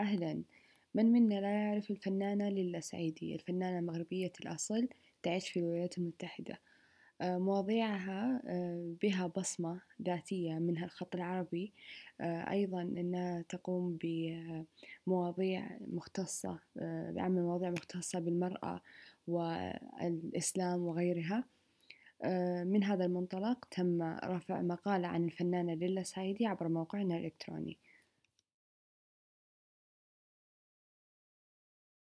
أهلا من منا لا يعرف الفنانة ليلا سعيدي الفنانة مغربية الأصل تعيش في الولايات المتحدة آه، مواضيعها آه، بها بصمة ذاتية منها الخط العربي آه، أيضا أنها تقوم بمواضيع مختصة بعمل مواضيع مختصة بالمرأة والإسلام وغيرها من هذا المنطلق تم رفع مقالة عن الفنانة ليلا سعيدي عبر موقعنا الإلكتروني